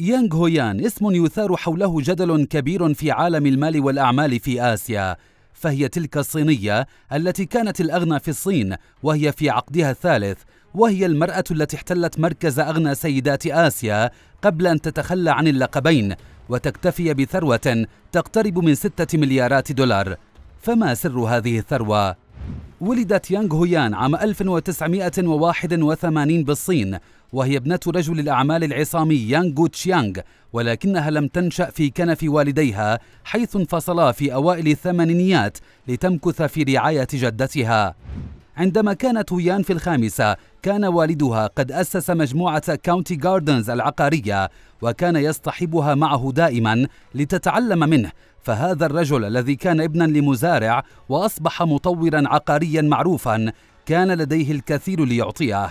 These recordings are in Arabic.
يانغ هويان اسم يثار حوله جدل كبير في عالم المال والأعمال في آسيا فهي تلك الصينية التي كانت الأغنى في الصين وهي في عقدها الثالث وهي المرأة التي احتلت مركز أغنى سيدات آسيا قبل أن تتخلى عن اللقبين وتكتفي بثروة تقترب من ستة مليارات دولار فما سر هذه الثروة؟ ولدت يانغ هويان عام 1981 بالصين وهي ابنة رجل الأعمال العصامي يانغ تشيانغ ولكنها لم تنشأ في كنف والديها حيث انفصلا في أوائل الثمانينيات لتمكث في رعاية جدتها عندما كانت ويان في الخامسة كان والدها قد أسس مجموعة كاونتي جاردنز العقارية وكان يصطحبها معه دائما لتتعلم منه فهذا الرجل الذي كان ابنا لمزارع وأصبح مطورا عقاريا معروفا كان لديه الكثير ليعطيه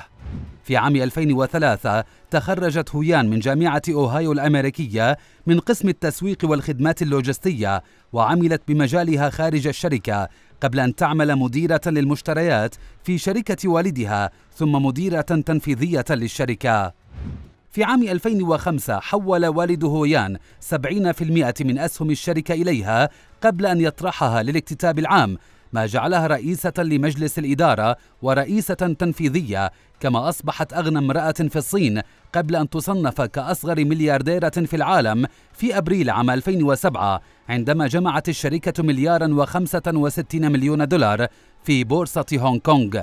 في عام 2003 تخرجت هويان من جامعة أوهايو الأمريكية من قسم التسويق والخدمات اللوجستية وعملت بمجالها خارج الشركة قبل أن تعمل مديرة للمشتريات في شركة والدها ثم مديرة تنفيذية للشركة في عام 2005 حول والده يان 70% من أسهم الشركة إليها قبل أن يطرحها للاكتتاب العام ما جعلها رئيسة لمجلس الإدارة ورئيسة تنفيذية كما أصبحت أغنى امرأة في الصين قبل أن تصنف كأصغر مليارديرة في العالم في أبريل عام 2007 عندما جمعت الشركة مليارا وخمسة وستين مليون دولار في بورصة هونغ كونغ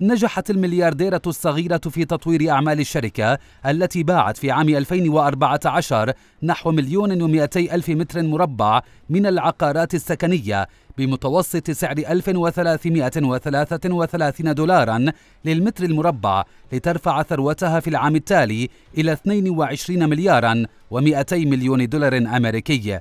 نجحت المليارديرة الصغيرة في تطوير أعمال الشركة التي باعت في عام 2014 نحو مليون ومئتي ألف متر مربع من العقارات السكنية بمتوسط سعر 1333 دولارا للمتر المربع لترفع ثروتها في العام التالي إلى 22 مليارا و200 مليون دولار أمريكي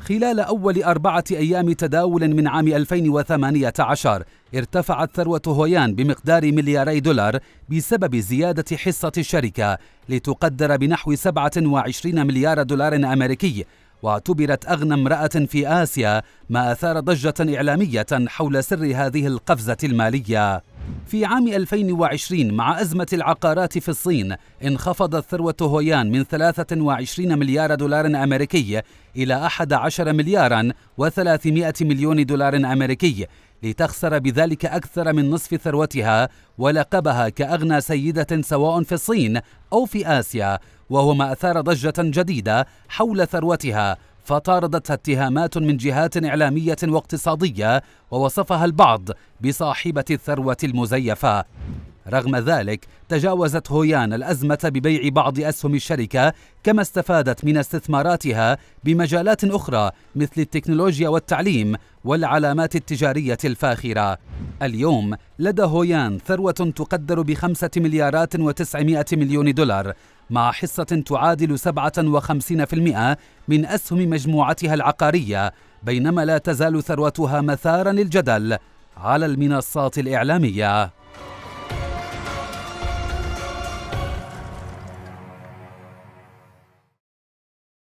خلال أول أربعة أيام تداول من عام 2018 ارتفعت ثروة هويان بمقدار ملياري دولار بسبب زيادة حصة الشركة لتقدر بنحو 27 مليار دولار أمريكي واعتبرت أغنى امرأة في آسيا ما أثار ضجة إعلامية حول سر هذه القفزة المالية في عام 2020 مع أزمة العقارات في الصين انخفضت ثروة هويان من 23 مليار دولار أمريكي إلى 11 مليارا و300 مليون دولار أمريكي لتخسر بذلك أكثر من نصف ثروتها ولقبها كأغنى سيدة سواء في الصين أو في آسيا وهو ما أثار ضجة جديدة حول ثروتها فطاردتها اتهامات من جهات إعلامية واقتصادية ووصفها البعض بصاحبة الثروة المزيفة رغم ذلك تجاوزت هويان الأزمة ببيع بعض أسهم الشركة كما استفادت من استثماراتها بمجالات أخرى مثل التكنولوجيا والتعليم والعلامات التجارية الفاخرة اليوم لدى هويان ثروة تقدر بخمسة مليارات وتسعمائة مليون دولار مع حصة تعادل سبعة وخمسين في المئة من أسهم مجموعتها العقارية بينما لا تزال ثروتها مثارا للجدل على المنصات الإعلامية